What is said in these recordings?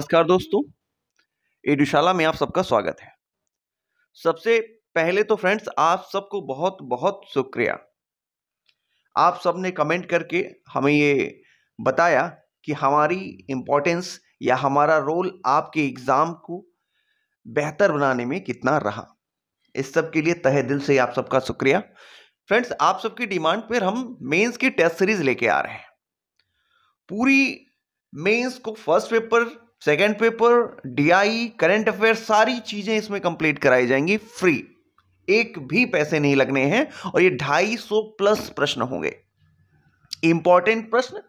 नमस्कार दोस्तों एडुशाला में आप सबका स्वागत है सबसे पहले तो फ्रेंड्स आप सबको बहुत बहुत शुक्रिया आप सब ने कमेंट करके हमें ये बताया कि हमारी इम्पोर्टेंस या हमारा रोल आपके एग्ज़ाम को बेहतर बनाने में कितना रहा इस सब के लिए तहे दिल से आप सबका शुक्रिया फ्रेंड्स आप सबकी डिमांड पर हम मेंस की टेस्ट सीरीज़ लेके आ रहे हैं पूरी मेंस को first paper second paper DI current affair सारी चीज़ें इसमें कंप्लीट कराई जाएंगी फ्री एक भी पैसे नहीं लगने हैं और ये ढाई सौ प्लस प्रश्न होंगे इंपॉर्टेंट प्रश्न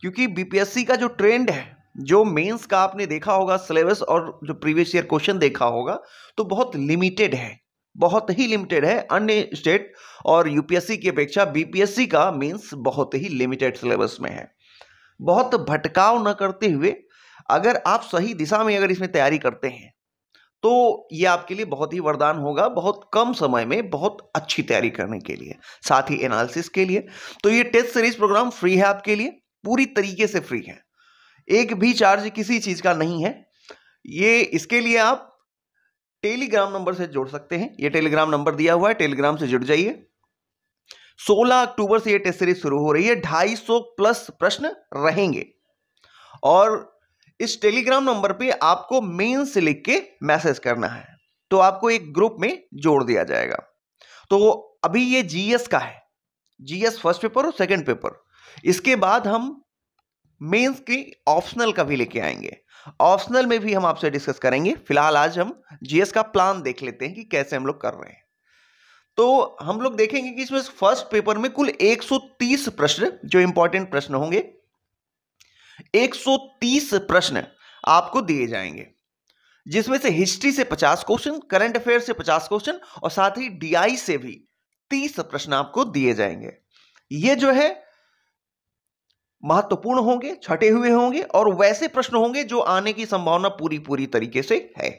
क्योंकि बीपीएससी का जो ट्रेंड है जो मेंस का आपने देखा होगा सिलेबस और जो प्रीवियस ईयर क्वेश्चन देखा होगा तो बहुत लिमिटेड है बहुत ही लिमिटेड है अन्य स्टेट और यूपीएससी की अपेक्षा बीपीएससी का मेंस बहुत ही लिमिटेड सिलेबस में है बहुत भटकाव न करते हुए अगर आप सही दिशा में अगर इसमें तैयारी करते हैं तो ये आपके लिए बहुत ही वरदान होगा बहुत कम समय में बहुत अच्छी तैयारी करने के लिए साथ ही एनालिसिस के लिए तो ये टेस्ट सीरीज प्रोग्राम फ्री है आपके लिए पूरी तरीके से फ्री है एक भी चार्ज किसी चीज़ का नहीं है ये इसके लिए आप टेलीग्राम नंबर से जोड़ सकते हैं ये टेलीग्राम नंबर दिया हुआ है टेलीग्राम से जुड़ जाइए 16 अक्टूबर से ये टेस्ट सीरीज शुरू हो रही है 250 प्लस प्रश्न रहेंगे और इस टेलीग्राम नंबर पे आपको मेन से लिख के मैसेज करना है तो आपको एक ग्रुप में जोड़ दिया जाएगा तो अभी ये जीएस का है जीएस फर्स्ट पेपर और सेकंड पेपर इसके बाद हम मेंस की ऑप्शनल का भी लेके आएंगे ऑप्शनल में भी हम आपसे डिस्कस करेंगे फिलहाल आज हम जीएस का प्लान देख लेते हैं कि कैसे हम लोग कर रहे हैं तो हम लोग देखेंगे कि इसमें फर्स्ट पेपर में कुल 130 प्रश्न जो इंपॉर्टेंट प्रश्न होंगे 130 प्रश्न आपको दिए जाएंगे जिसमें से हिस्ट्री से 50 क्वेश्चन करंट अफेयर से 50 क्वेश्चन और साथ ही डीआई से भी 30 प्रश्न आपको दिए जाएंगे ये जो है महत्वपूर्ण होंगे छठे हुए होंगे और वैसे प्रश्न होंगे जो आने की संभावना पूरी पूरी तरीके से है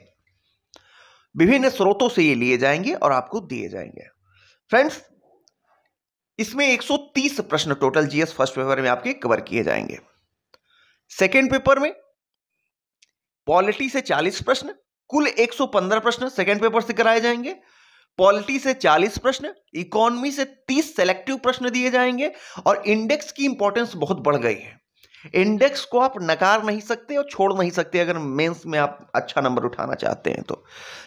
विभिन्न स्रोतों से ये लिए जाएंगे और आपको दिए जाएंगे फ्रेंड्स इसमें 130 प्रश्न टोटल जीएस फर्स्ट पेपर में आपके कवर किए जाएंगे सेकेंड पेपर में पॉलिटी से 40 प्रश्न कुल 115 प्रश्न सेकेंड पेपर से कराए जाएंगे पॉलिटी से 40 प्रश्न इकोनॉमी से 30 सेलेक्टिव प्रश्न दिए जाएंगे और इंडेक्स की इंपॉर्टेंस बहुत बढ़ गई है इंडेक्स को आप नकार नहीं सकते और छोड़ नहीं सकते अगर मेंस में आप अच्छा नंबर उठाना चाहते हैं तो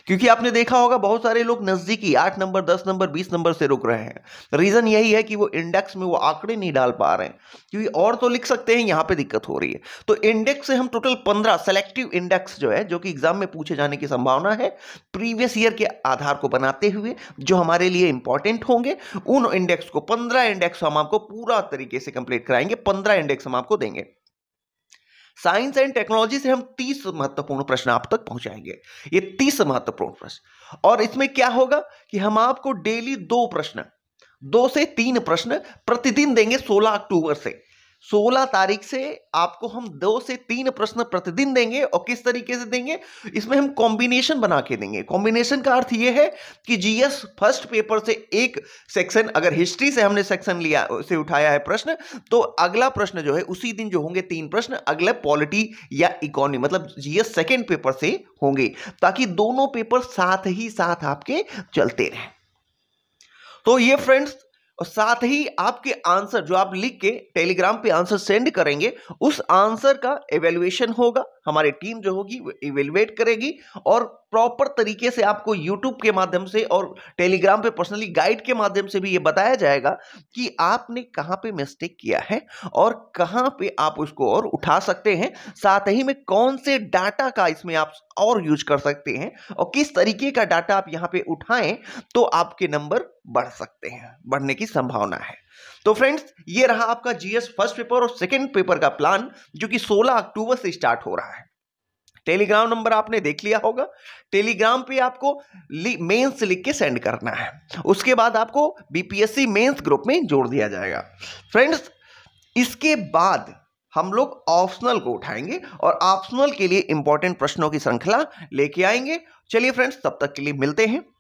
क्योंकि आपने देखा होगा बहुत सारे लोग नज़दीकी आठ नंबर दस नंबर बीस नंबर से रुक रहे हैं रीज़न यही है कि वो इंडेक्स में वो आंकड़े नहीं डाल पा रहे हैं क्योंकि और तो लिख सकते हैं यहां पर दिक्कत हो रही है तो इंडेक्स से हम टोटल पंद्रह सेलेक्टिव इंडेक्स जो है जो कि एग्जाम में पूछे जाने की संभावना है प्रीवियस ईयर के आधार को बनाते हुए जो हमारे लिए इंपॉर्टेंट होंगे उन इंडेक्स को पंद्रह इंडेक्स हम आपको पूरा तरीके से कंप्लीट कराएंगे पंद्रह इंडेक्स हम आपको देंगे साइंस एंड टेक्नोलॉजी से हम तीस महत्वपूर्ण प्रश्न आप तक पहुंचाएंगे ये तीस महत्वपूर्ण प्रश्न और इसमें क्या होगा कि हम आपको डेली दो प्रश्न दो से तीन प्रश्न प्रतिदिन देंगे सोलह अक्टूबर से सोलह तारीख से आपको हम दो से तीन प्रश्न प्रतिदिन देंगे और किस तरीके से देंगे इसमें हम कॉम्बिनेशन बना के देंगे कॉम्बिनेशन का अर्थ यह है कि जीएस फर्स्ट पेपर से एक सेक्शन अगर हिस्ट्री से हमने सेक्शन लिया से उठाया है प्रश्न तो अगला प्रश्न जो है उसी दिन जो होंगे तीन प्रश्न अगले पॉलिटी या इकोनॉमी मतलब जीएस सेकेंड पेपर से होंगे ताकि दोनों पेपर साथ ही साथ आपके चलते रहे तो ये फ्रेंड्स और साथ ही आपके आंसर जो आप लिख के टेलीग्राम पे आंसर सेंड करेंगे उस आंसर का एवेल्युएशन होगा हमारी टीम जो होगी इवेलुएट करेगी और प्रॉपर तरीके से आपको यूट्यूब के माध्यम से और टेलीग्राम पे पर्सनली गाइड के माध्यम से भी ये बताया जाएगा कि आपने कहाँ पे मिस्टेक किया है और कहाँ पे आप उसको और उठा सकते हैं साथ ही में कौन से डाटा का इसमें आप और यूज कर सकते हैं और किस तरीके का डाटा आप यहाँ पे उठाएं तो आपके नंबर बढ़ सकते हैं बढ़ने की संभावना है तो फ्रेंड्स ये रहा आपका जीएस फर्स्ट पेपर और सेकेंड पेपर का प्लान जो कि 16 अक्टूबर से स्टार्ट हो रहा है टेलीग्राम नंबर आपने देख लिया होगा टेलीग्राम पे आपको मेंस लिख के सेंड करना है उसके बाद आपको बीपीएससी मेंस ग्रुप में जोड़ दिया जाएगा फ्रेंड्स इसके बाद हम लोग ऑप्शनल को उठाएंगे और ऑप्शनल के लिए इंपॉर्टेंट प्रश्नों की श्रृंखला लेके आएंगे चलिए फ्रेंड्स तब तक के लिए मिलते हैं